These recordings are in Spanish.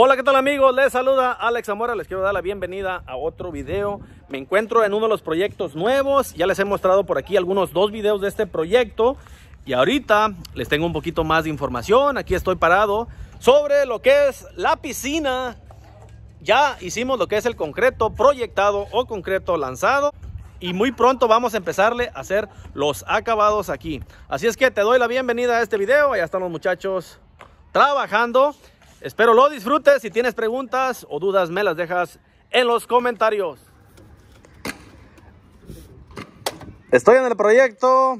Hola, ¿qué tal amigos? Les saluda Alex Zamora, les quiero dar la bienvenida a otro video. Me encuentro en uno de los proyectos nuevos, ya les he mostrado por aquí algunos dos videos de este proyecto y ahorita les tengo un poquito más de información, aquí estoy parado, sobre lo que es la piscina. Ya hicimos lo que es el concreto proyectado o concreto lanzado y muy pronto vamos a empezarle a hacer los acabados aquí. Así es que te doy la bienvenida a este video. Allá están los muchachos trabajando. Espero lo disfrutes. Si tienes preguntas o dudas, me las dejas en los comentarios. Estoy en el proyecto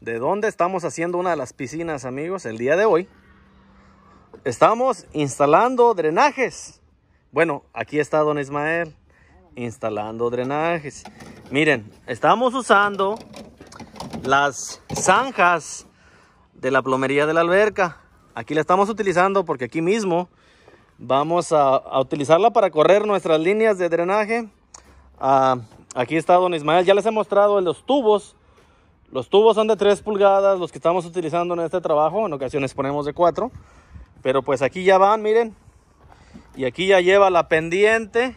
de donde estamos haciendo una de las piscinas, amigos, el día de hoy. Estamos instalando drenajes. Bueno, aquí está Don Ismael instalando drenajes. Miren, estamos usando las zanjas de la plomería de la alberca. Aquí la estamos utilizando porque aquí mismo vamos a, utilizarla para correr nuestras líneas de drenaje. Ah, aquí está don Ismael, ya les he mostrado los tubos. Los tubos son de 3 pulgadas, los que estamos utilizando en este trabajo. En ocasiones ponemos de 4. Pero pues aquí ya van, miren. Y aquí ya lleva la pendiente.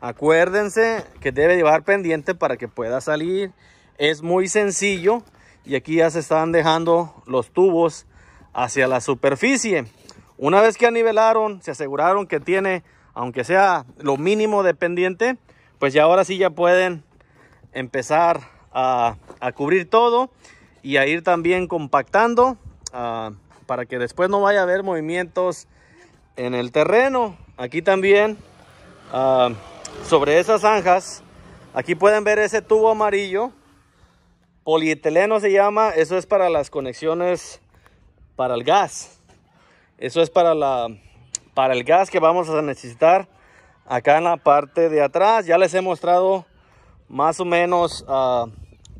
Acuérdense que debe llevar pendiente para que pueda salir. Es muy sencillo. Y aquí ya se están dejando los tubos hacia la superficie. Una vez que anivelaron, se aseguraron que tiene, aunque sea lo mínimo de pendiente, pues ya ahora sí ya pueden empezar a, cubrir todo y a ir también compactando ah, para que después no vaya a haber movimientos en el terreno. Aquí también, ah, sobre esas zanjas, aquí pueden ver ese tubo amarillo. Polietileno se llama, eso es para las conexiones para el gas. Eso es para, la, para el gas que vamos a necesitar acá en la parte de atrás. Ya les he mostrado más o menos ah,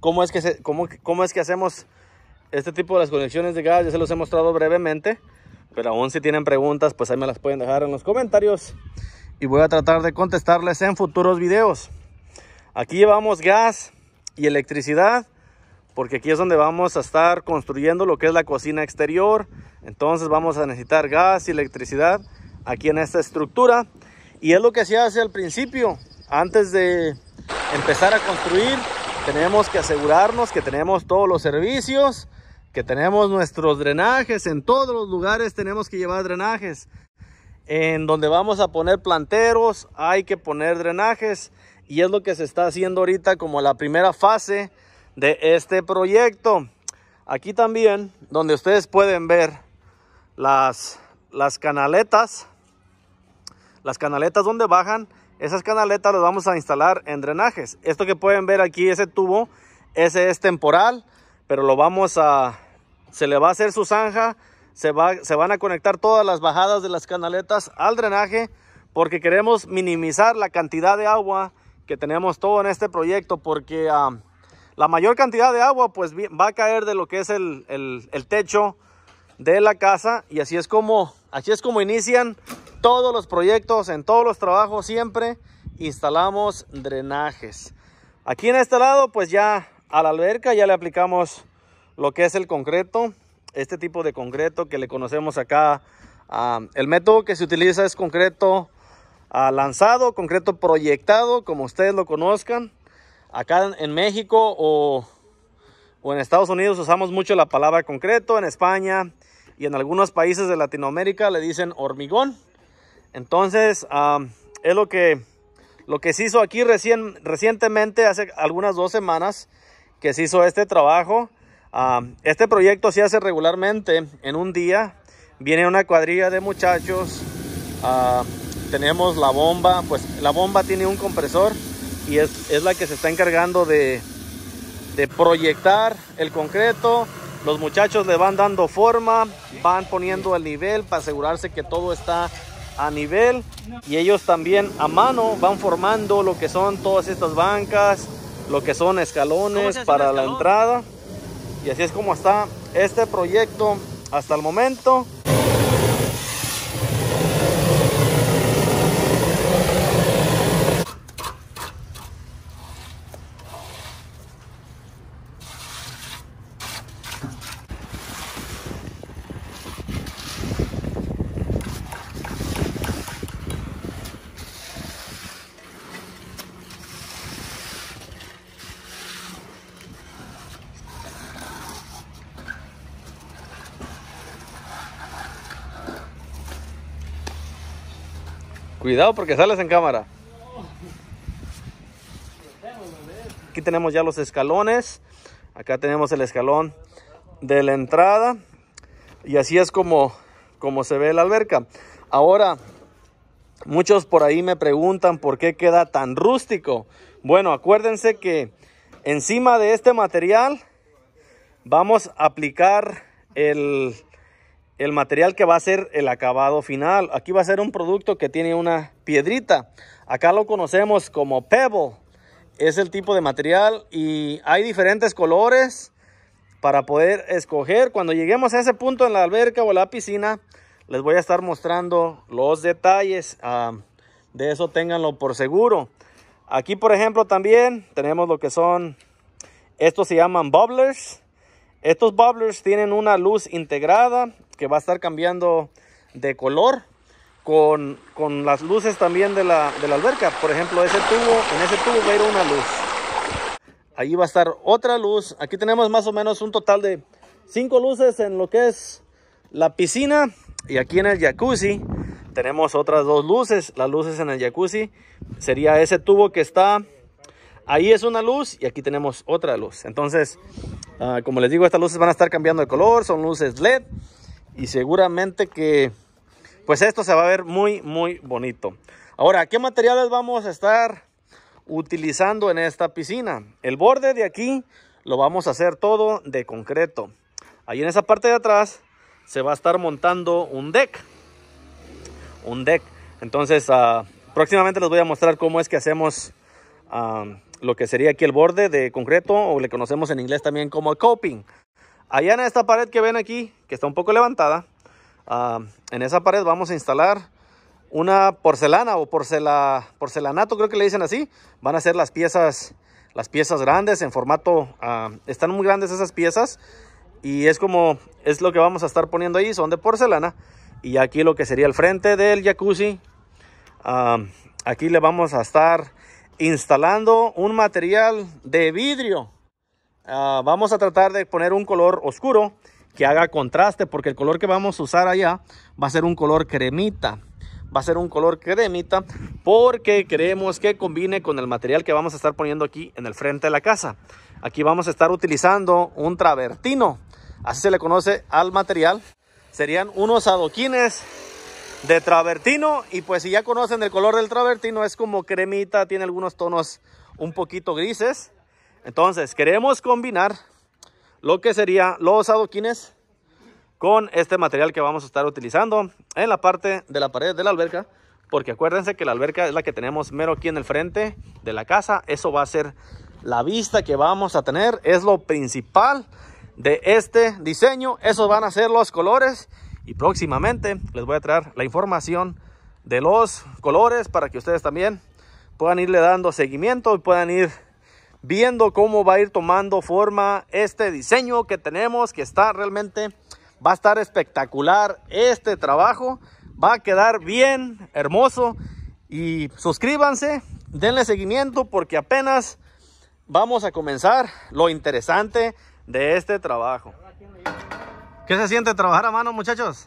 cómo, es que se, cómo, es que hacemos este tipo de las conexiones de gas. Ya se los he mostrado brevemente. Pero aún si tienen preguntas, pues ahí me las pueden dejar en los comentarios. Y voy a tratar de contestarles en futuros videos. Aquí llevamos gas y electricidad porque aquí es donde vamos a estar construyendo lo que es la cocina exterior. Entonces vamos a necesitar gas y electricidad aquí en esta estructura. Y es lo que se hace al principio. Antes de empezar a construir, tenemos que asegurarnos que tenemos todos los servicios, que tenemos nuestros drenajes. En todos los lugares tenemos que llevar drenajes. En donde vamos a poner planteros hay que poner drenajes. Y es lo que se está haciendo ahorita como la primera fase de este proyecto. Aquí también, donde ustedes pueden ver las, las canaletas, las canaletas donde bajan, esas canaletas las vamos a instalar en drenajes. Esto que pueden ver aquí, ese tubo, ese es temporal, pero lo vamos a, se le va a hacer su zanja, se, va, se van a conectar todas las bajadas de las canaletas al drenaje, porque queremos minimizar la cantidad de agua que tenemos todo en este proyecto, porque... Ah, la mayor cantidad de agua pues va a caer de lo que es el, techo de la casa y así es como, es como inician todos los proyectos, en todos los trabajos siempre instalamos drenajes. Aquí en este lado pues ya a la alberca ya le aplicamos lo que es el concreto, este tipo de concreto que le conocemos acá. el método que se utiliza es concreto ah, lanzado, concreto proyectado, como ustedes lo conozcan. Acá en México o, o en Estados Unidos usamos mucho la palabra concreto, en España y en algunos países de Latinoamérica le dicen hormigón. Entonces, es lo que, lo que se hizo aquí recién, recientemente, hace algunas dos semanas, que se hizo este trabajo. este proyecto se hace regularmente en un día. Viene una cuadrilla de muchachos. tenemos la bomba, pues la bomba tiene un compresor y es, la que se está encargando de, proyectar el concreto. Los muchachos le van dando forma, van poniendo el nivel para asegurarse que todo está a nivel y ellos también a mano van formando lo que son todas estas bancas, lo que son escalones para la entrada. Y así es como está este proyecto hasta el momento. Cuidado porque sales en cámara. Aquí tenemos ya los escalones. Acá tenemos el escalón de la entrada. Y así es como, como se ve la alberca. Ahora, muchos por ahí me preguntan por qué queda tan rústico. Bueno, acuérdense que encima de este material vamos a aplicar el, el material que va a ser el acabado final. Aquí va a ser un producto que tiene una piedrita. Acá lo conocemos como pebble. Es el tipo de material y hay diferentes colores para poder escoger. Cuando lleguemos a ese punto en la alberca o la piscina, les voy a estar mostrando los detalles. Ah, de eso ténganlo por seguro. Aquí, por ejemplo, también tenemos lo que son, estos se llaman bubblers. Estos bubblers tienen una luz integrada va a estar cambiando de color con, las luces también de la, alberca. Por ejemplo, ese tubo, en ese tubo va a ir una luz. ahí va a estar otra luz. Aquí tenemos más o menos un total de cinco luces en lo que es la piscina. Y aquí en el jacuzzi tenemos otras dos luces. Las luces en el jacuzzi sería ese tubo que está... Ahí es una luz y aquí tenemos otra luz. Entonces, ah, como les digo, estas luces van a estar cambiando de color. Son luces LED y seguramente que pues esto se va a ver muy muy bonito. Ahora, ¿qué materiales vamos a estar utilizando en esta piscina? El borde de aquí lo vamos a hacer todo de concreto. Ahí en esa parte de atrás se va a estar montando un deck. Un deck. Entonces, ah, próximamente les voy a mostrar cómo es que hacemos ah, lo que sería aquí el borde de concreto o le conocemos en inglés también como coping. Allá en esta pared que ven aquí, que está un poco levantada, ah, en esa pared vamos a instalar una porcelana o porcelanato, creo que le dicen así. Van a ser las piezas, las piezas grandes en formato, ah, están muy grandes esas piezas y es como, es lo que vamos a estar poniendo ahí, son de porcelana. Y aquí lo que sería el frente del jacuzzi, ah, aquí le vamos a estar instalando un material de vidrio Ah, vamos a tratar de poner un color oscuro que haga contraste porque el color que vamos a usar allá va a ser un color cremita va a ser un color cremita porque queremos que combine con el material que vamos a estar poniendo aquí en el frente de la casa. Aquí vamos a estar utilizando un travertino, así se le conoce al material. Serían unos adoquines de travertino y pues si ya conocen el color del travertino es como cremita, tiene algunos tonos un poquito grises. Entonces, queremos combinar lo que sería los adoquines con este material que vamos a estar utilizando en la parte de la pared de la alberca. Porque acuérdense que la alberca es la que tenemos mero aquí en el frente de la casa. Eso va a ser la vista que vamos a tener. Es lo principal de este diseño. Esos van a ser los colores. Y próximamente les voy a traer la información de los colores para que ustedes también puedan irle dando seguimiento y puedan ir viendo cómo va a ir tomando forma este diseño que tenemos, que está realmente, va a estar espectacular este trabajo, va a quedar bien, hermoso. Y suscríbanse, denle seguimiento porque apenas vamos a comenzar lo interesante de este trabajo. ¿Qué se siente trabajar a mano, muchachos?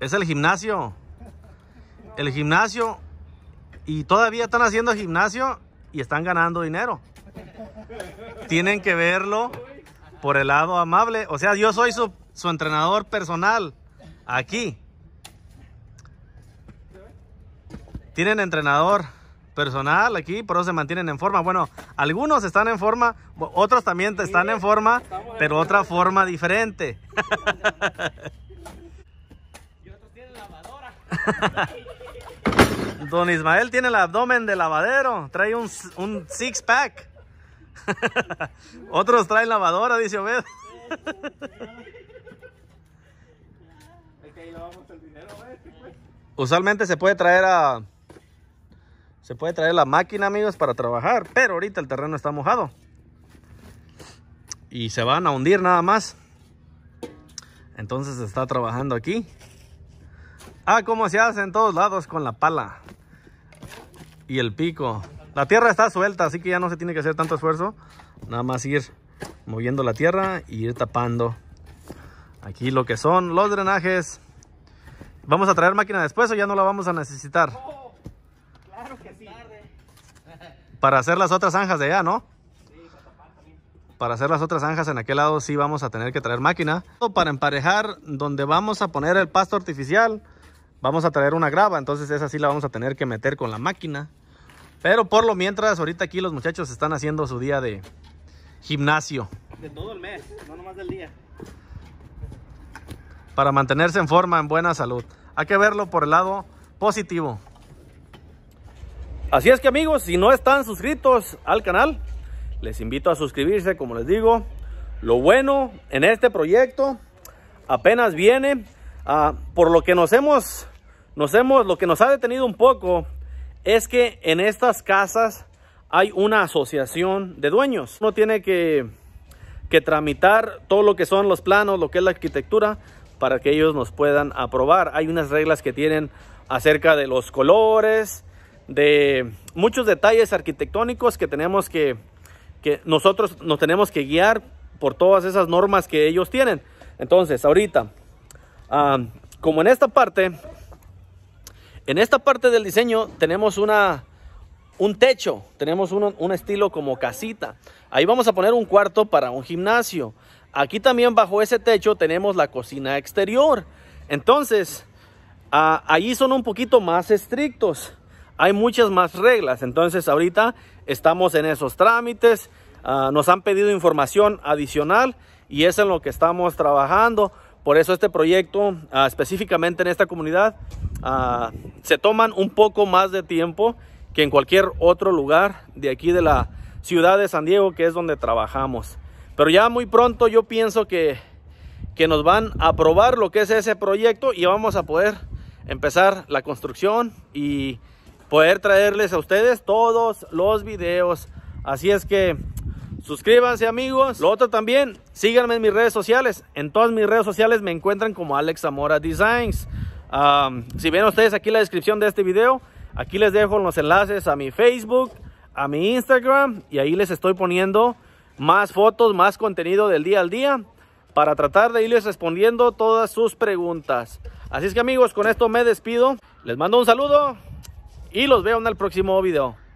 Es el gimnasio. El gimnasio. Y todavía están haciendo gimnasio y están ganando dinero. Tienen que verlo por el lado amable. O sea, yo soy su, entrenador personal aquí. Tienen entrenador personal aquí, pero se mantienen en forma. Bueno, algunos están en forma, otros también están en forma, pero otra forma diferente. y otros tienen lavadora. Don Ismael tiene el abdomen de lavadero. Trae un, six pack. Otros traen lavadora, dice Obed. Usualmente se puede traer a... Se puede traer la máquina, amigos, para trabajar. Pero ahorita el terreno está mojado. Y se van a hundir nada más. Entonces se está trabajando aquí. Ah, como se hace en todos lados con la pala y el pico. La tierra está suelta, así que ya no se tiene que hacer tanto esfuerzo. Nada más ir moviendo la tierra y ir tapando aquí lo que son los drenajes. ¿Vamos a traer máquina después o ya no la vamos a necesitar? claro que sí. Para hacer las otras zanjas de allá, ¿no? Para hacer las otras zanjas en aquel lado sí vamos a tener que traer máquina. Para emparejar donde vamos a poner el pasto artificial, vamos a traer una grava, entonces esa sí la vamos a tener que meter con la máquina. Pero por lo mientras, ahorita aquí los muchachos están haciendo su día de gimnasio. De todo el mes, no nomás del día. Para mantenerse en forma, en buena salud. Hay que verlo por el lado positivo. Así es que amigos, si no están suscritos al canal, les invito a suscribirse, como les digo. Lo bueno en este proyecto apenas viene Ah, por lo que nos hemos, nos hemos, lo que nos ha detenido un poco es que en estas casas hay una asociación de dueños. Uno tiene que, que tramitar todo lo que son los planos, lo que es la arquitectura, para que ellos nos puedan aprobar. Hay unas reglas que tienen acerca de los colores, de muchos detalles arquitectónicos que tenemos que, que nosotros nos tenemos que guiar por todas esas normas que ellos tienen. Entonces, ahorita como en esta parte, en esta parte del diseño tenemos una, un techo, tenemos un, estilo como casita. Ahí vamos a poner un cuarto para un gimnasio. Aquí también bajo ese techo tenemos la cocina exterior. Entonces, allí ahí son un poquito más estrictos. Hay muchas más reglas. Entonces, ahorita estamos en esos trámites. Ah, nos han pedido información adicional y es en lo que estamos trabajando. Por eso este proyecto, ah, específicamente en esta comunidad, ah, se toman un poco más de tiempo que en cualquier otro lugar de aquí de la ciudad de San Diego, que es donde trabajamos. Pero ya muy pronto yo pienso que, que nos van a aprobar lo que es ese proyecto y vamos a poder empezar la construcción y poder traerles a ustedes todos los videos. Así es que Suscríbanse amigos. Lo otro también, síganme en mis redes sociales. En todas mis redes sociales me encuentran como Alex Zamora Designs. si ven ustedes aquí la descripción de este video, aquí les dejo los enlaces a mi Facebook, a mi Instagram y ahí les estoy poniendo más fotos, más contenido del día al día para tratar de irles respondiendo todas sus preguntas. Así es que amigos, con esto me despido. Les mando un saludo y los veo en el próximo video.